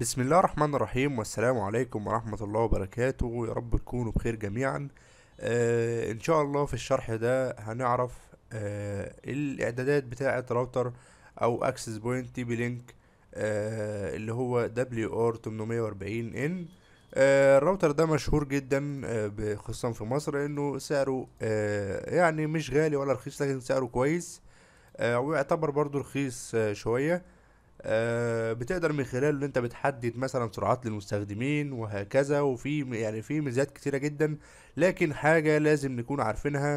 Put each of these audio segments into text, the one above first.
بسم الله الرحمن الرحيم والسلام عليكم ورحمة الله وبركاته يا رب تكونوا بخير جميعا آه ان شاء الله في الشرح ده هنعرف آه الاعدادات بتاعة راوتر او اكسس بوينت بي لينك آه اللي هو WR840N واربعين ان آه، الراوتر ده مشهور جدا آه خصوصا في مصر انه سعره آه يعني مش غالي ولا رخيص لكن سعره كويس آه ويعتبر برضو رخيص آه شوية آه، بتقدر من خلاله ان انت بتحدد مثلا سرعات للمستخدمين وهكذا وفي يعني في ميزات كتيره جدا لكن حاجه لازم نكون عارفينها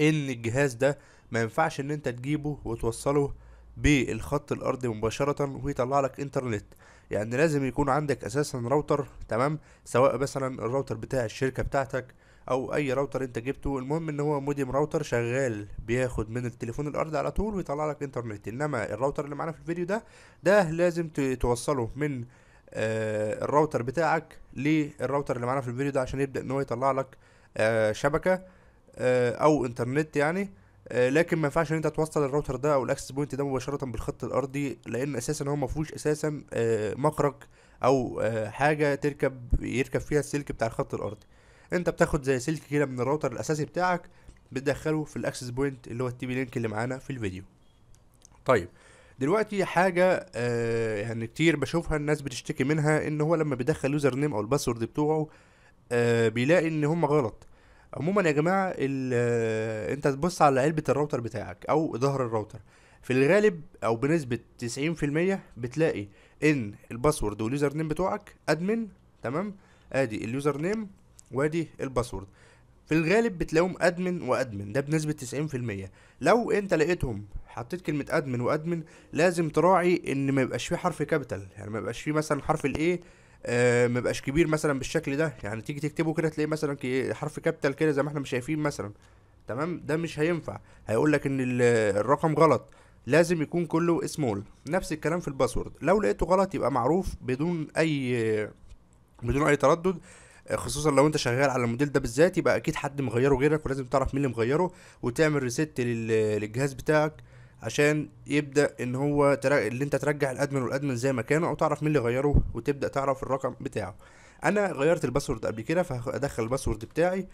ان الجهاز ده ما ينفعش ان انت تجيبه وتوصله بالخط الارضي مباشره ويطلع لك انترنت يعني لازم يكون عندك اساسا راوتر تمام سواء مثلا الراوتر بتاع الشركه بتاعتك او اي راوتر انت جبته المهم ان هو موديم راوتر شغال بياخد من التليفون الارضي على طول ويطلع لك انترنت انما الراوتر اللي معانا في الفيديو ده ده لازم توصله من آه الراوتر بتاعك للراوتر اللي معانا في الفيديو ده عشان يبدا ان هو يطلع لك آه شبكه آه او انترنت يعني آه، لكن ما ينفعش ان انت توصل الراوتر ده او الاكسس بوينت ده مباشره بالخط الارضي لان اساسا هو ما فيهوش اساسا آه، مخرج او آه، حاجه تركب يركب فيها السلك بتاع الخط الارضي انت بتاخد زي سلك كده من الراوتر الاساسي بتاعك بتدخله في الاكسس بوينت اللي هو التي بي لينك اللي معانا في الفيديو طيب دلوقتي حاجة آه يعني كتير بشوفها الناس بتشتكي منها ان هو لما بيدخل يوزر نيم او الباسورد بتوعه آه بيلاقي ان هم غلط عموما يا جماعة آه، انت تبص على علبة الراوتر بتاعك او ظهر الراوتر في الغالب او بنسبة تسعين في المية بتلاقي ان الباسورد واليوزر نيم بتوعك ادمن تمام ادي اليوزر نيم وادي الباسورد في الغالب بتلاقيهم ادمن وادمن ده بنسبه 90% لو انت لقيتهم حطيت كلمه ادمن وادمن لازم تراعي ان ما يبقاش فيه حرف كابيتال يعني ما يبقاش فيه مثلا حرف الايه آه ما يبقاش كبير مثلا بالشكل ده يعني تيجي تكتبه كده تلاقيه مثلا حرف كابيتال كده زي ما احنا مش شايفين مثلا تمام ده مش هينفع هيقول لك ان الرقم غلط لازم يكون كله سمول نفس الكلام في الباسورد لو لقيته غلط يبقى معروف بدون اي بدون اي تردد خصوصا لو انت شغال على الموديل ده بالذات يبقى اكيد حد مغيره غيرك ولازم تعرف مين اللي مغيره وتعمل ريست للجهاز بتاعك عشان يبدا ان هو اللي انت ترجع الادمن والادمن زي ما كانوا او تعرف مين اللي غيره وتبدا تعرف الرقم بتاعه انا غيرت الباسورد قبل كده فهدخل الباسورد بتاعي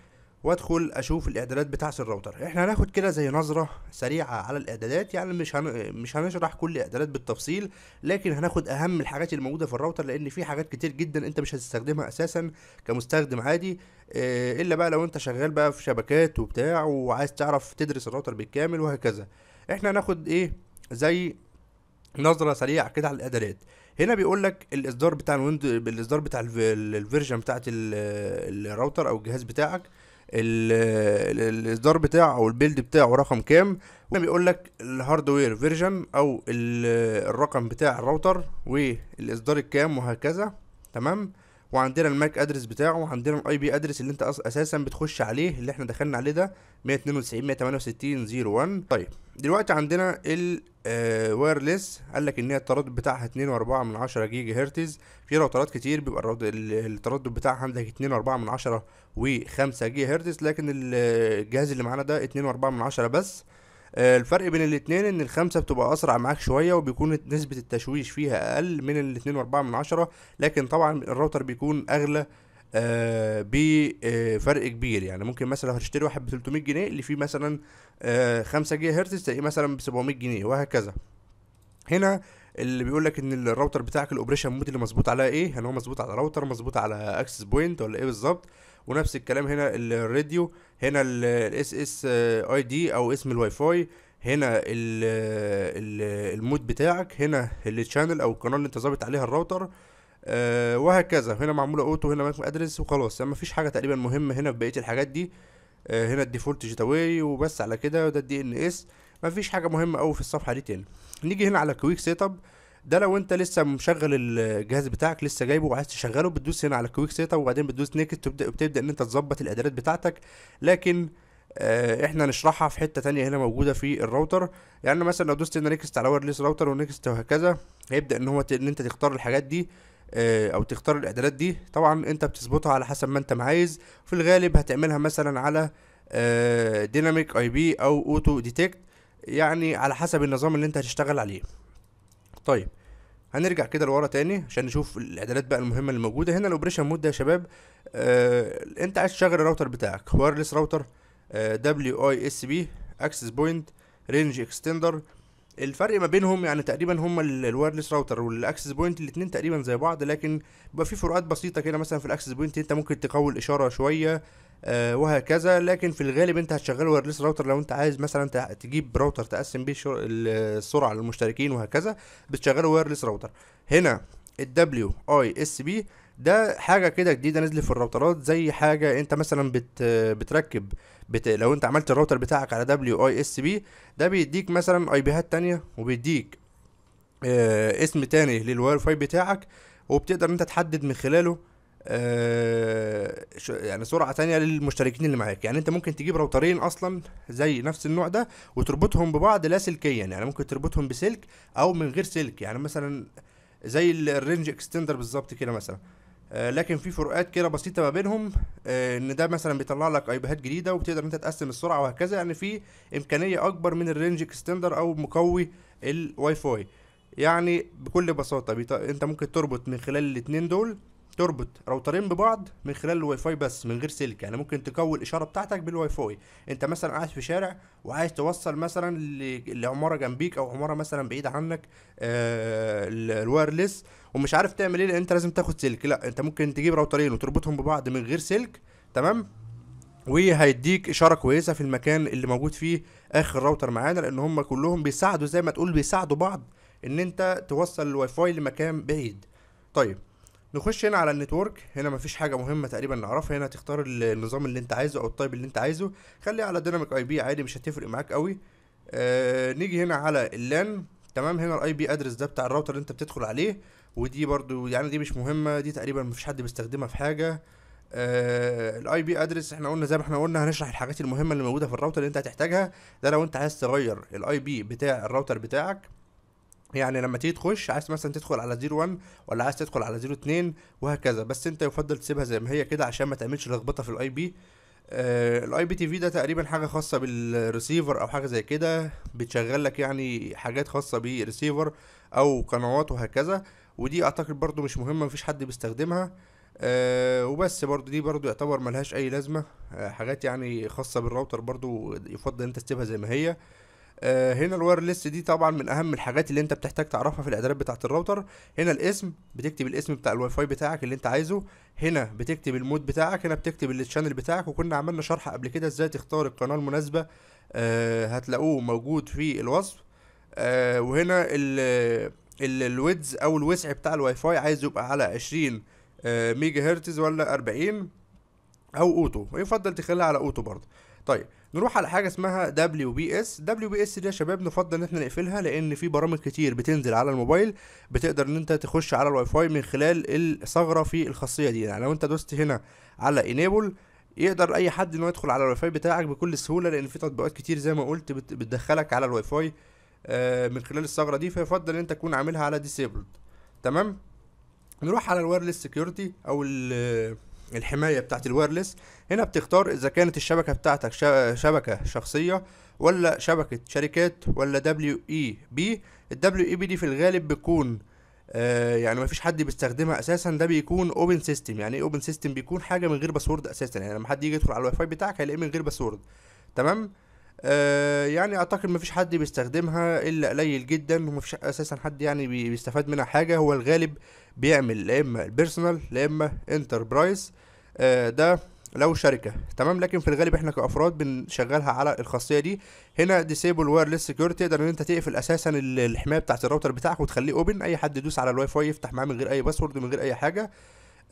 وادخل اشوف الاعدادات بتاعه الراوتر احنا هناخد كده زي نظره سريعه على الاعدادات يعني مش هن... مش هنشرح كل الاعدادات بالتفصيل لكن هناخد اهم الحاجات اللي موجوده في الراوتر لان في حاجات كتير جدا انت مش هتستخدمها اساسا كمستخدم عادي آه، الا بقى لو انت شغال بقى في شبكات وبتاع وعايز تعرف تدرس الراوتر بالكامل وهكذا احنا هناخد ايه زي نظره سريعه كده على الاعدادات هنا بيقول لك الاصدار بتاع الويند بالاصدار بتاع الفيرجن بتاعه الراوتر او الجهاز بتاعك الاصدار بتاعه او البيلد بتاعه رقم كام بيقول لك الهاردوير فيرجن او الرقم بتاع الراوتر والاصدار الكام وهكذا تمام وعندنا الماك ادرس بتاعه وعندنا الاي بي ادرس اللي انت اساسا بتخش عليه اللي احنا دخلنا عليه ده 192 168 01 طيب دلوقتي عندنا الوايرلس آه، قال لك ان هي التردد بتاعها 2.4 من 10 جيجا هرتز في راوترات كتير بيبقى التردد بتاعها عندك 2.4 من 10 و5 جيجا هرتز لكن الجهاز اللي معانا ده 2.4 من 10 بس آه، الفرق بين الاتنين ان الخمسة بتبقى اسرع معاك شوية وبيكون نسبة التشويش فيها اقل من الاتنين واربعة من عشرة لكن طبعا الراوتر بيكون اغلى آه بفرق آه كبير يعني ممكن مثلا هتشتري واحد ب 300 جنيه اللي فيه مثلا آه 5 جيجا هرتز تلاقيه مثلا ب 700 جنيه وهكذا هنا اللي بيقول لك ان الراوتر بتاعك الاوبريشن مود اللي مظبوط على ايه هل يعني هو مظبوط على راوتر مظبوط على اكسس بوينت ولا ايه بالظبط ونفس الكلام هنا الراديو هنا الاس اس اي دي او اسم الواي فاي هنا المود بتاعك هنا الشانل او القناه اللي انت ظابط عليها الراوتر أه وهكذا هنا معموله اوتو هنا ماك ادرس وخلاص يعني مفيش حاجه تقريبا مهمه هنا في بقيه الحاجات دي أه هنا الديفولت جيتاواي وبس على كده وده الدي ان اس مفيش حاجه مهمه قوي في الصفحه دي تاني نيجي هنا على كويك سيت اب ده لو انت لسه مشغل الجهاز بتاعك لسه جايبه وعايز تشغله بتدوس هنا على كويك سيتا وبعدين بتدوس نيكست تبدا بتبدا ان انت تظبط الاعدادات بتاعتك لكن آه احنا هنشرحها في حته تانية هنا موجوده في الراوتر يعني مثلا لو دوست هنا نيكست على وايرلس راوتر ونيكست وهكذا هيبدا ان هو ان انت تختار الحاجات دي آه، او تختار الاعدادات دي طبعا انت بتظبطها على حسب ما انت عايز في الغالب هتعملها مثلا على ديناميك اي بي او اوتو ديتكت يعني على حسب النظام اللي انت هتشتغل عليه طيب هنرجع كده لورا تاني عشان نشوف الاعدادات بقى المهمه اللي موجوده هنا الاوبريشن مود ده يا شباب آه انت عايز تشغل الراوتر بتاعك وايرلس راوتر دبليو اي اس بي اكسس بوينت رينج اكستندر الفرق ما بينهم يعني تقريبا هما الوايرلس راوتر والاكسس بوينت الاثنين تقريبا زي بعض لكن بيبقى في فروقات بسيطه كده مثلا في الاكسس بوينت انت ممكن تقوي الاشاره شويه آه، وهكذا لكن في الغالب انت هتشغل وايرلس راوتر لو انت عايز مثلا تجيب راوتر تقسم بيه السرعه للمشتركين وهكذا بتشغله وايرلس راوتر هنا الدبليو اي اس بي ده حاجه كده جديده نزلت في الراوترات زي حاجه انت مثلا بت بتركب بت لو انت عملت الراوتر بتاعك على دبليو اي اس بي ده بيديك مثلا اي بيهات تانية وبيديك اه اسم تاني للواي فاي بتاعك وبتقدر انت تحدد من خلاله آه يعني سرعه تانية للمشتركين اللي معاك يعني انت ممكن تجيب راوترين اصلا زي نفس النوع ده وتربطهم ببعض لاسلكيا يعني ممكن تربطهم بسلك او من غير سلك يعني مثلا زي الرينج اكستندر بالظبط كده مثلا آه لكن في فروقات كده بسيطه ما بينهم آه ان ده مثلا بيطلع لك ايبيهات جديده وبتقدر انت تقسم السرعه وهكذا يعني في امكانيه اكبر من الرينج اكستندر او مقوي الواي فاي يعني بكل بساطه انت ممكن تربط من خلال الاتنين دول تربط راوترين ببعض من خلال الواي فاي بس من غير سلك يعني ممكن تكون الاشاره بتاعتك بالواي فاي انت مثلا قاعد في شارع وعايز توصل مثلا لعماره جنبيك او عماره مثلا بعيده عنك آه، الوايرلس ومش عارف تعمل ايه لان انت لازم تاخد سلك لا انت ممكن تجيب راوترين وتربطهم ببعض من غير سلك تمام وهيديك اشاره كويسه في المكان اللي موجود فيه اخر راوتر معانا لان هم كلهم بيساعدوا زي ما تقول بيساعدوا بعض ان انت توصل الواي فاي لمكان بعيد طيب نخش هنا على النتورك هنا مفيش حاجه مهمه تقريبا نعرفها هنا تختار النظام اللي انت عايزه او التايب اللي انت عايزه خليه على ديناميك اي بي عادي مش هتفرق معاك قوي آه نيجي هنا على اللان تمام هنا الاي بي ادرس ده بتاع الراوتر اللي انت بتدخل عليه ودي برضو يعني دي مش مهمه دي تقريبا مفيش حد بيستخدمها في حاجه الاي بي ادرس احنا قلنا زي ما احنا قلنا هنشرح الحاجات المهمه اللي موجوده في الراوتر اللي انت هتحتاجها ده لو انت عايز تغير الاي بي بتاع الراوتر بتاعك يعني لما تيجي تخش عايز مثلا تدخل على 01 ولا عايز تدخل على زيرو اتنين وهكذا بس انت يفضل تسيبها زي ما هي كده عشان ما تعملش لخبطه في الاي آه، بي الاي بي تي في ده تقريبا حاجه خاصه بالريسيفر او حاجه زي كده بتشغل لك يعني حاجات خاصه بالريسيفر او قنوات وهكذا ودي اعتقد برضو مش مهمه مفيش حد بيستخدمها أه وبس برضو دي برضو يعتبر ملهاش اي لازمه أه حاجات يعني خاصه بالراوتر برضو يفضل انت تسيبها زي ما هي آه، هنا الوايرلس دي طبعا من اهم الحاجات اللي انت بتحتاج تعرفها في الاعدادات بتاعت الراوتر هنا الاسم بتكتب الاسم بتاع الواي فاي بتاعك اللي انت عايزه هنا بتكتب المود بتاعك هنا بتكتب الشانل بتاعك وكنا عملنا شرح قبل كده ازاي تختار القناه المناسبه آه، هتلاقوه موجود في الوصف آه، وهنا الويدز او الوسع بتاع الواي فاي عايز يبقى على 20 ميجا هرتز ولا 40 او اوتو يفضل تخليها على اوتو برضه طيب نروح على حاجه اسمها دبليو بي اس دبليو بي اس دي يا شباب نفضل ان احنا نقفلها لان في برامج كتير بتنزل على الموبايل بتقدر ان انت تخش على الواي فاي من خلال الثغره في الخاصيه دي يعني لو انت دوست هنا على انيبل يقدر اي حد انه يدخل على الواي فاي بتاعك بكل سهوله لان في تطبيقات كتير زي ما قلت بتدخلك على الواي فاي آه، من خلال الثغره دي فيفضل ان انت تكون عاملها على ديسيبلد تمام نروح على الوايرلس سكيورتي او الحمايه بتاعت الوايرلس هنا بتختار اذا كانت الشبكه بتاعتك شبكه شخصيه ولا شبكه شركات ولا دبليو اي بي الدبليو اي بي دي في الغالب بيكون آه يعني مفيش حد بيستخدمها اساسا ده بيكون اوبن سيستم يعني ايه اوبن سيستم بيكون حاجه من غير باسورد اساسا يعني لما حد يجي يدخل على الواي فاي بتاعك هيلاقيه من غير باسورد تمام آه يعني اعتقد مفيش حد بيستخدمها الا قليل جدا ومفيش اساسا حد يعني بيستفاد منها حاجه هو الغالب بيعمل لا اما البيرسونال لا اما انتربرايز آه، ده لو شركه تمام لكن في الغالب احنا كافراد بنشغلها على الخاصيه دي هنا ديسيبل وايرلس سكيورتي تقدر ان انت تقفل اساسا الحمايه بتاعت الراوتر بتاعك وتخليه اوبن اي حد يدوس على الواي فاي يفتح معاه من غير اي باسورد من غير اي حاجه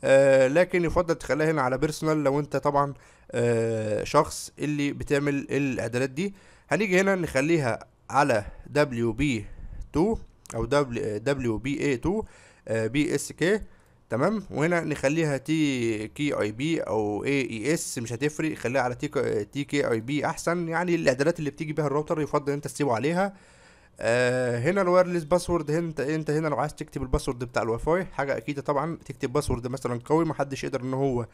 آه لكن يفضل تخليها هنا على بيرسونال لو انت طبعا آه شخص اللي بتعمل الاعدادات دي هنيجي هنا نخليها على WB2 او WBA2 آه، بي اس كي تمام وهنا نخليها تي كي اي بي او اي اي اس مش هتفرق خليها على تي تي كي اي بي احسن يعني الاعدادات اللي بتيجي بيها الراوتر يفضل انت تسيبه عليها آه هنا الوايرلس باسورد انت انت هنا لو عايز تكتب الباسورد بتاع الواي فاي حاجه اكيده طبعا تكتب باسورد مثلا قوي محدش يقدر ان هو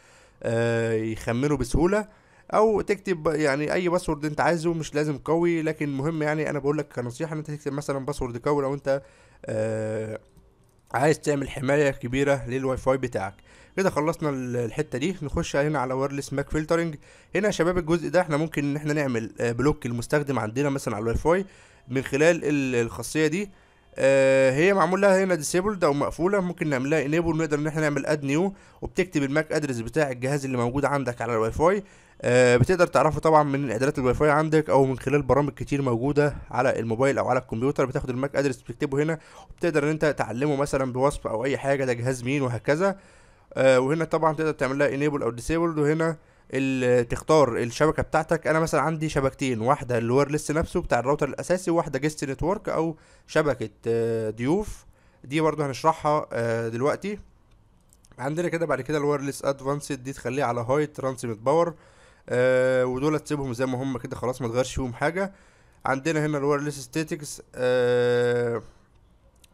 آه يخمنه بسهوله او تكتب يعني اي باسورد انت عايزه مش لازم قوي لكن مهم يعني انا بقول لك كنصيحه ان انت تكتب مثلا باسورد قوي لو انت آه عايز تعمل حماية كبيرة للواي فاي بتاعك كده خلصنا الحته دي نخش هنا على وايرلس ماك فلترنج هنا يا شباب الجزء ده احنا ممكن ان احنا نعمل بلوك آه، المستخدم عندنا مثلا على الواي فاي من خلال الخاصيه دي آه، هي معمول لها هنا ديسيبلد او مقفوله ممكن نعمل لها انيبل نقدر ان احنا نعمل اد نيو وبتكتب الماك ادرس بتاع الجهاز اللي موجود عندك على الواي فاي آه، بتقدر تعرفه طبعا من اعدادات الواي فاي عندك او من خلال برامج كتير موجوده على الموبايل او على الكمبيوتر بتاخد الماك ادرس بتكتبه هنا وبتقدر ان انت تعلمه مثلا بوصف او اي حاجه ده جهاز مين وهكذا آه، وهنا طبعا تقدر تعمل لها انيبل او ديسيبل وهنا تختار الشبكه بتاعتك انا مثلا عندي شبكتين واحده الوايرلس نفسه بتاع الراوتر الاساسي وواحده جيست نتورك او شبكه آه، ضيوف دي برضو هنشرحها دلوقتي عندنا كده بعد كده الوايرلس ادفانسد دي تخليها على هاي ترانسميت باور آه ودول تسيبهم زي ما هم كده خلاص ما تغيرش فيهم حاجه عندنا هنا الوايرلس ستاتكس آه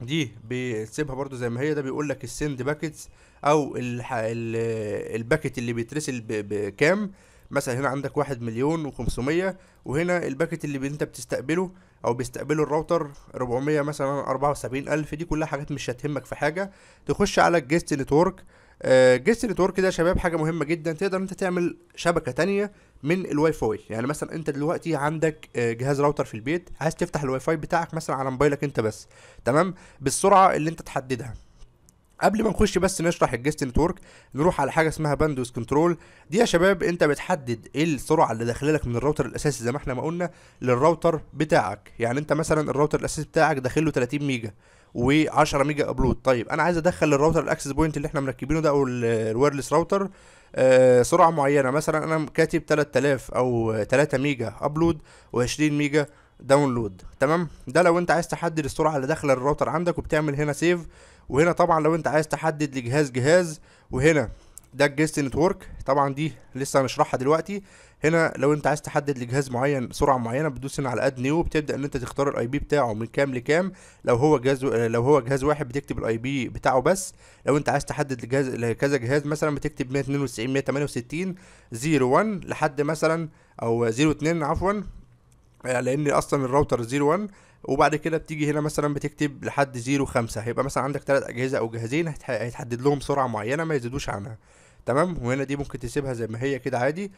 دي بتسيبها برضو زي ما هي ده بيقول لك السند باكيتس او الباكيت اللي بيترسل بكام مثلا هنا عندك واحد مليون و500 وهنا الباكيت اللي انت بتستقبله او بيستقبله الراوتر 400 مثلا 74000 دي كلها حاجات مش هتهمك في حاجه تخش على الجيست نتورك آه، جيست نتورك ده يا شباب حاجه مهمه جدا تقدر انت تعمل شبكه تانية من الواي فاي يعني مثلا انت دلوقتي عندك آه، جهاز راوتر في البيت عايز تفتح الواي فاي بتاعك مثلا على موبايلك انت بس تمام بالسرعه اللي انت تحددها قبل ما نخش بس نشرح الجست نتورك نروح على حاجه اسمها باندوس كنترول دي يا شباب انت بتحدد ايه السرعه اللي داخله لك من الراوتر الاساسي زي ما احنا ما قلنا للراوتر بتاعك يعني انت مثلا الراوتر الاساسي بتاعك داخله 30 ميجا و10 ميجا ابلود طيب انا عايز ادخل الراوتر الاكسس بوينت اللي احنا مركبينه ده او الوايرلس راوتر آه سرعه معينه مثلا انا كاتب 3000 او 3 ميجا ابلود و20 ميجا داونلود تمام ده لو انت عايز تحدد السرعه اللي داخله الراوتر عندك وبتعمل هنا سيف وهنا طبعا لو انت عايز تحدد لجهاز جهاز وهنا ده الجيست نتورك طبعا دي لسه هنشرحها دلوقتي هنا لو انت عايز تحدد لجهاز معين سرعه معينه بتدوس هنا على اد نيو بتبدا ان انت تختار الاي بي بتاعه من كام لكام لو هو جهاز لو هو جهاز واحد بتكتب الاي بي بتاعه بس لو انت عايز تحدد لجهاز لكذا جهاز مثلا بتكتب 192 168 01 لحد مثلا او 02 عفوا آه، لان اصلا الراوتر 01 وبعد كده بتيجي هنا مثلا بتكتب لحد 05 هيبقى مثلا عندك ثلاث اجهزه او جهازين هيتحدد لهم سرعه معينه ما يزيدوش عنها تمام وهنا دي ممكن تسيبها زي ما هي كده عادي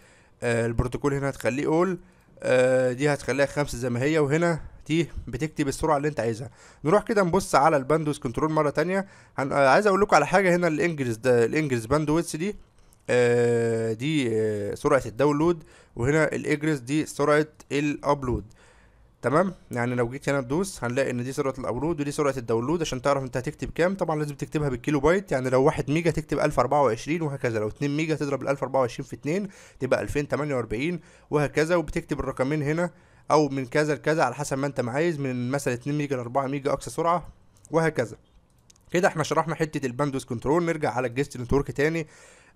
آه البروتوكول هنا هتخليه اول آه دي هتخليها خمسة زي ما هي وهنا دي بتكتب السرعه اللي انت عايزها نروح كده نبص على الباندوز كنترول مره تانية هن... آه عايز اقول لكم على حاجه هنا الانجلز ده الانجلز باندوث دي آه دي آه سرعه الداونلود وهنا الاجرس دي سرعه الابلود تمام يعني لو جيت هنا تدوس هنلاقي ان دي سرعه الابلود ودي سرعه الداونلود عشان تعرف انت هتكتب كام طبعا لازم تكتبها بالكيلو بايت يعني لو 1 ميجا تكتب 1024 وهكذا لو 2 ميجا تضرب ال 1024 في 2 تبقى 2048 وهكذا وبتكتب الرقمين هنا او من كذا لكذا على حسب ما انت عايز من مثلا 2 ميجا ل 4 ميجا اقصى سرعه وهكذا كده احنا شرحنا حته الباندوس كنترول نرجع على الجست نتورك تاني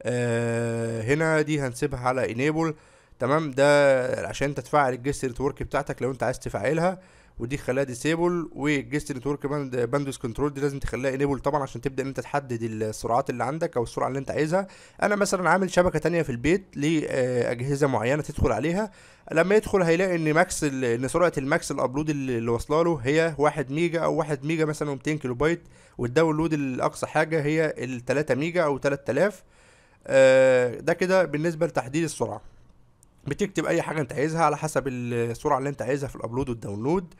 آه هنا دي هنسيبها على انيبل تمام ده عشان انت تفعل الجست نتورك بتاعتك لو انت عايز تفعلها ودي خلاها ديسيبل والجست نتورك باند باندوس كنترول دي لازم تخليها انيبل طبعا عشان تبدا ان انت تحدد السرعات اللي عندك او السرعه اللي انت عايزها انا مثلا عامل شبكه تانية في البيت لاجهزه آه، معينه تدخل عليها لما يدخل هيلاقي ان ماكس ان سرعه الماكس الابلود اللي واصله له هي 1 ميجا او 1 ميجا مثلا و200 كيلو بايت والداونلود الاقصى حاجه هي ال 3 ميجا او 3000 آه، ده كده بالنسبه لتحديد السرعه بتكتب اي حاجه انت عايزها على حسب السرعه اللي انت عايزها في الابلود والداونلود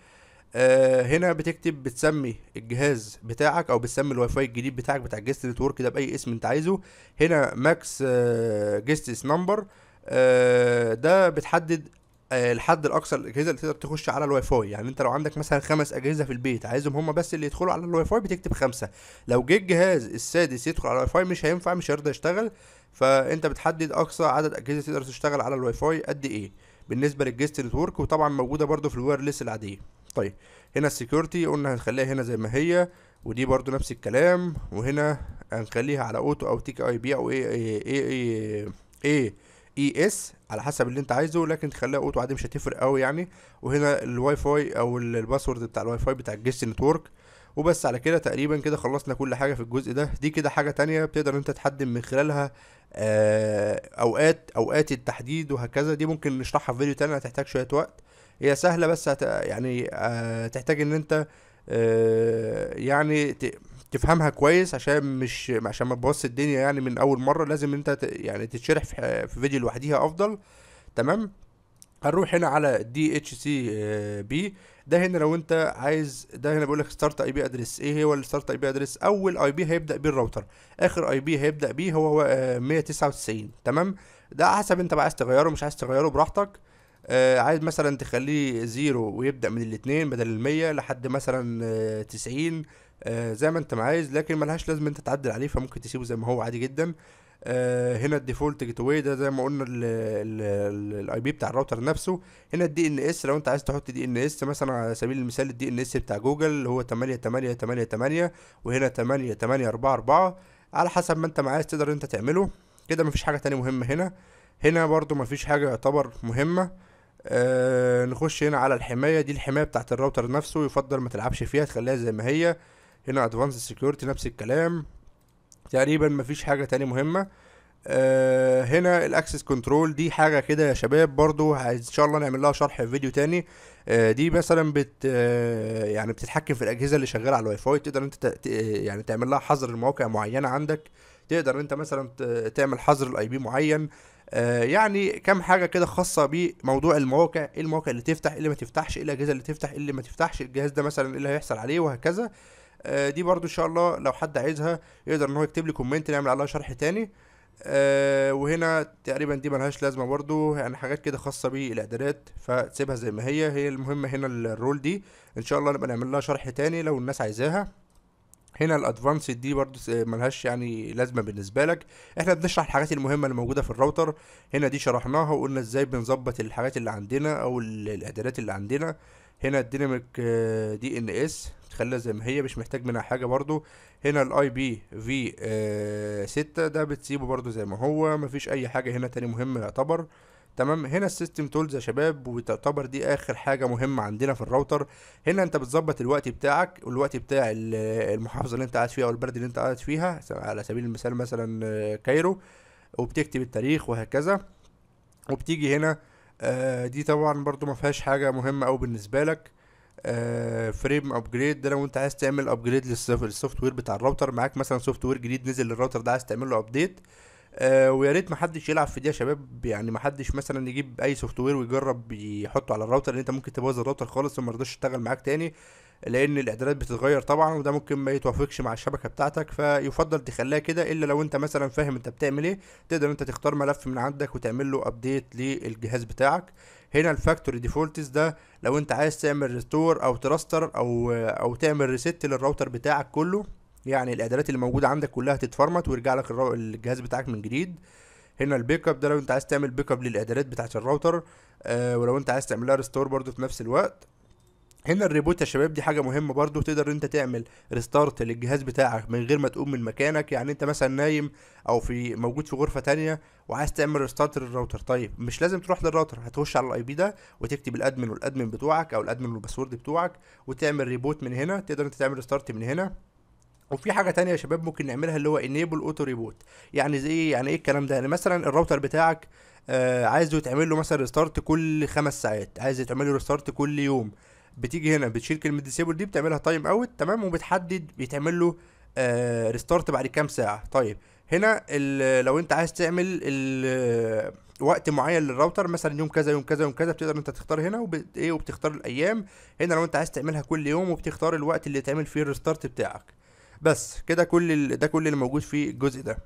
آه هنا بتكتب بتسمي الجهاز بتاعك او بتسمي الواي فاي الجديد بتاعك بتاع الجست نتورك ده باي اسم انت عايزه هنا ماكس آه جستس نمبر آه ده بتحدد الحد آه، الاقصى الاجهزه اللي تقدر تخش على الواي فاي يعني انت لو عندك مثلا خمس اجهزه في البيت عايزهم هم بس اللي يدخلوا على الواي فاي بتكتب خمسه لو جه الجهاز السادس يدخل على الواي فاي مش هينفع مش هيرضى يشتغل فانت بتحدد اقصى عدد اجهزه تقدر تشتغل على الواي فاي قد ايه بالنسبه للجست نتورك وطبعا موجوده برده في الوايرلس العاديه طيب هنا السكيورتي قلنا هنخليها هنا زي ما هي ودي برده نفس الكلام وهنا هنخليها على اوتو او تيك اي بي او اي اي اي, اي, اي, اي, اي, اي, اي, اي اي e اس على حسب اللي انت عايزه لكن تخليها اوتو عادي مش هتفرق قوي يعني وهنا الواي فاي او الباسورد بتاع الواي فاي بتاع الجيست نتورك وبس على كده تقريبا كده خلصنا كل حاجه في الجزء ده دي كده حاجه تانية بتقدر انت تحدد من خلالها آه، اوقات اوقات التحديد وهكذا دي ممكن نشرحها في فيديو تاني هتحتاج شويه وقت هي سهله بس هت يعني آه، تحتاج ان انت آه، يعني تفهمها كويس عشان مش عشان ما تبوظش الدنيا يعني من اول مره لازم انت يعني تتشرح في فيديو لوحديها افضل تمام هنروح هنا على دي اتش سي بي ده هنا لو انت عايز ده هنا بيقول لك ستارت اي بي ادرس ايه هو الستارت اي بي ادرس اول اي بي هيبدا بيه الراوتر اخر اي بي هيبدا بيه هو 199 آه، تمام ده حسب انت بقى عايز تغيره مش عايز تغيره براحتك آه عايز مثلا تخليه زيرو ويبدا من الاثنين بدل ال 100 لحد مثلا 90 آه، آه، زي ما انت ما عايز لكن ملهاش لازم انت تعدل عليه فممكن تسيبه زي ما هو عادي جدا آه، هنا الديفولت جيت واي ده زي ما قلنا الاي بي بتاع الراوتر نفسه هنا الدي ان اس لو انت عايز تحط دي ان اس مثلا على سبيل المثال الدي ان اس بتاع جوجل اللي هو 8 8 8 8 وهنا 8 8 4 4 على حسب ما انت ما عايز تقدر انت تعمله كده مفيش حاجه تانية مهمه هنا هنا برضو مفيش حاجه يعتبر مهمه آه نخش هنا على الحمايه دي الحمايه بتاعه الراوتر نفسه يفضل ما تلعبش فيها تخليها زي ما هي هنا ادفانس سكيورتي نفس الكلام تقريبا مفيش حاجه تاني مهمه آه هنا الاكسس كنترول دي حاجه كده يا شباب برضو ان شاء الله نعمل لها شرح في فيديو تاني آه دي مثلا بت آه يعني بتتحكم في الاجهزه اللي شغاله على الواي فاي تقدر انت يعني تعمل لها حظر لمواقع معينه عندك تقدر انت مثلا تعمل حظر الاي بي معين آه يعني كام حاجه كده خاصه بموضوع المواقع ايه المواقع اللي تفتح ايه اللي ما تفتحش ايه الاجهزه اللي تفتح ايه اللي ما تفتحش الجهاز ده مثلا ايه اللي هيحصل عليه وهكذا آه آه، دي برضو ان شاء الله لو حد عايزها يقدر ان هو يكتب لي كومنت نعمل عليها شرح تاني أه وهنا تقريبا دي ملهاش لازمه برضو يعني حاجات كده خاصه بالاعدادات فتسيبها زي ما هي هي المهمه هنا الرول دي ان شاء الله نبقى نعمل لها شرح تاني لو الناس عايزاها هنا الادفانسد دي برضو ملهاش يعني لازمه بالنسبه لك احنا بنشرح الحاجات المهمه اللي موجوده في الراوتر هنا دي شرحناها وقلنا ازاي بنظبط الحاجات اللي عندنا او الاعدادات اللي عندنا هنا الديناميك دي آه، ان اس بتخليها زي ما هي مش محتاج منها حاجه برضو هنا الاي بي في 6 ده بتسيبه برضو زي ما هو مفيش اي حاجه هنا تاني مهمه يعتبر تمام هنا السيستم تولز يا شباب وتعتبر دي اخر حاجه مهمه عندنا في الراوتر هنا انت بتظبط الوقت بتاعك والوقت بتاع المحافظه اللي انت قاعد فيها او البلد اللي انت قاعد فيها على سبيل المثال مثلا آه، كايرو وبتكتب التاريخ وهكذا وبتيجي هنا آه، دي طبعا برضو ما فيهاش حاجه مهمه او بالنسبه لك آه، فريم ابجريد ده لو انت عايز تعمل ابجريد للسوفت وير بتاع الراوتر معاك مثلا سوفت وير جديد نزل للراوتر ده عايز تعمل له ابديت آه ويا ريت ما حدش يلعب في دي يا شباب يعني ما حدش مثلا يجيب اي سوفت وير ويجرب يحطه على الراوتر لان انت ممكن تبوظ الراوتر خالص وما يرضاش يشتغل معاك تاني لان الاعدادات بتتغير طبعا وده ممكن ما يتوافقش مع الشبكه بتاعتك فيفضل تخليها كده الا لو انت مثلا فاهم انت بتعمل ايه تقدر انت تختار ملف من عندك وتعمل له ابديت للجهاز بتاعك هنا الفاكتوري ديفولتس ده لو انت عايز تعمل ريستور او تراستر او او تعمل ريست للراوتر بتاعك كله يعني الاعدادات اللي موجوده عندك كلها تتفرمت ويرجع لك الجهاز بتاعك من جديد هنا البيك اب ده لو انت عايز تعمل بيك اب للاعدادات بتاعه الراوتر آه ولو انت عايز تعملها ريستور برده في نفس الوقت هنا الريبوت يا شباب دي حاجه مهمه برضو تقدر انت تعمل ريستارت للجهاز بتاعك من غير ما تقوم من مكانك يعني انت مثلا نايم او في موجود في غرفه تانية وعايز تعمل ريستارت للراوتر طيب مش لازم تروح للراوتر هتخش على الاي بي ده وتكتب الادمن والادمن بتوعك او الادمن والباسورد بتوعك وتعمل ريبوت من هنا تقدر انت تعمل ريستارت من هنا وفي حاجه تانية يا شباب ممكن نعملها اللي هو انيبل اوتو ريبوت يعني زي يعني ايه الكلام ده يعني مثلا الراوتر بتاعك آه عايزه يتعمل له مثلا ريستارت كل خمس ساعات عايز يتعمل له ريستارت كل يوم بتيجي هنا بتشيل كلمه ديسيبل دي بتعملها تايم اوت تمام وبتحدد بيتعمل له آه ريستارت بعد كام ساعه طيب هنا لو انت عايز تعمل وقت معين للراوتر مثلا يوم كذا يوم كذا يوم كذا بتقدر انت تختار هنا وبت ايه وبتختار الايام هنا لو انت عايز تعملها كل يوم وبتختار الوقت اللي تعمل فيه الريستارت بتاعك بس كده كل ده كل اللي موجود في الجزء ده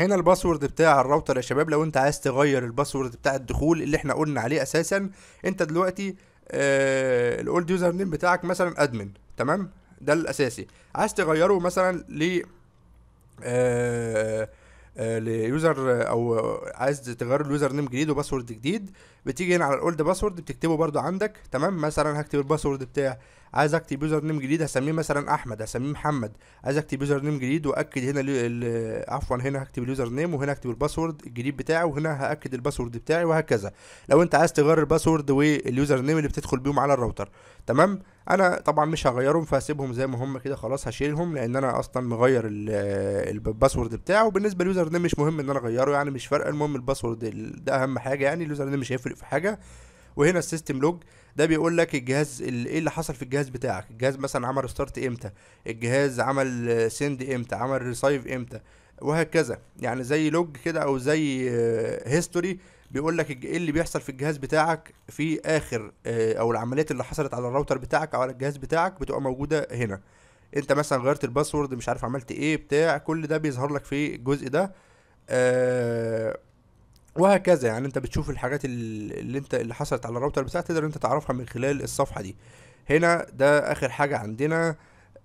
هنا الباسورد بتاع الراوتر يا شباب لو انت عايز تغير الباسورد بتاع الدخول اللي احنا قلنا عليه اساسا انت دلوقتي آه الاولد يوزر نيم بتاعك مثلا ادمن تمام ده الاساسي عايز تغيره مثلا ل آه آه ليوزر او عايز تغير اليوزر نيم جديد وباسورد جديد بتيجي هنا على الاولد باسورد بتكتبه برده عندك تمام مثلا هكتب الباسورد بتاعي عايز اكتب يوزر نيم جديد هسميه مثلا احمد هسميه محمد عايز اكتب يوزر نيم جديد واكد هنا عفوا هنا هكتب اليوزر نيم وهنا هكتب الباسورد الجديد بتاعي وهنا هاكد الباسورد بتاعي وهكذا لو انت عايز تغير الباسورد واليوزر نيم اللي بتدخل بيهم على الراوتر تمام انا طبعا مش هغيرهم فهسيبهم زي ما هم كده خلاص هشيلهم لان انا اصلا مغير الباسورد بتاعه وبالنسبه لليوزر نيم مش مهم ان انا اغيره يعني مش فارقه المهم الباسورد ده اهم حاجه يعني اليوزر نيم مش هيفرق في حاجه وهنا السيستم لوج ده بيقول لك الجهاز ايه اللي حصل في الجهاز بتاعك الجهاز مثلا عمل ستارت امتى الجهاز عمل سند امتى عمل ريسايف امتى وهكذا يعني زي لوج كده او زي هيستوري آه، بيقول لك ايه اللي بيحصل في الجهاز بتاعك في اخر آه، او العمليات اللي حصلت على الراوتر بتاعك او على الجهاز بتاعك بتبقى موجوده هنا انت مثلا غيرت الباسورد مش عارف عملت ايه بتاع كل ده بيظهر لك في الجزء ده آه وهكذا يعني انت بتشوف الحاجات اللي انت اللي حصلت على الراوتر بتاعك تقدر انت تعرفها من خلال الصفحه دي هنا ده اخر حاجه عندنا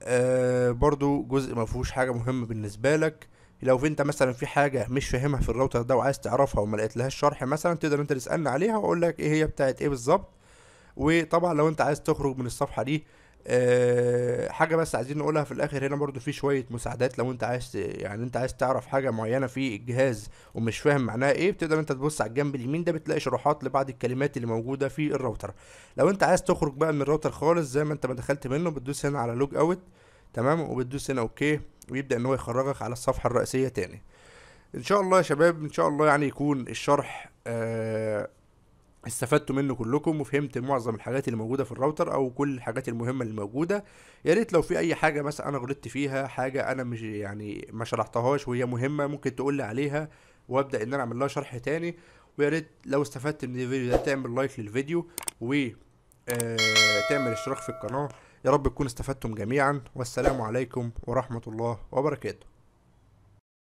آه برضو جزء ما فيهوش حاجه مهمه بالنسبه لك لو في انت مثلا في حاجه مش فاهمها في الراوتر ده وعايز تعرفها وما لقيتلهاش شرح مثلا تقدر انت تسالني عليها واقول لك ايه هي بتاعت ايه بالظبط وطبعا لو انت عايز تخرج من الصفحه دي أه حاجه بس عايزين نقولها في الاخر هنا برضو في شويه مساعدات لو انت عايز يعني انت عايز تعرف حاجه معينه في الجهاز ومش فاهم معناها ايه بتقدر انت تبص على الجنب اليمين ده بتلاقي شروحات لبعض الكلمات اللي موجوده في الراوتر لو انت عايز تخرج بقى من الراوتر خالص زي ما انت ما دخلت منه بتدوس هنا على لوج اوت تمام وبتدوس هنا اوكي ويبدا ان هو يخرجك على الصفحه الرئيسيه تاني ان شاء الله يا شباب ان شاء الله يعني يكون الشرح آه استفدتوا منه كلكم وفهمت معظم الحاجات اللي موجوده في الراوتر او كل الحاجات المهمه اللي موجوده يا ريت لو في اي حاجه مثلا انا غلطت فيها حاجه انا مش يعني ما شرحتهاش وهي مهمه ممكن تقول لي عليها وابدا ان انا اعمل لها شرح تاني ويا ريت لو استفدت من الفيديو ده تعمل لايك للفيديو و آه، تعمل اشتراك في القناه يا رب تكونوا استفدتم جميعا والسلام عليكم ورحمه الله وبركاته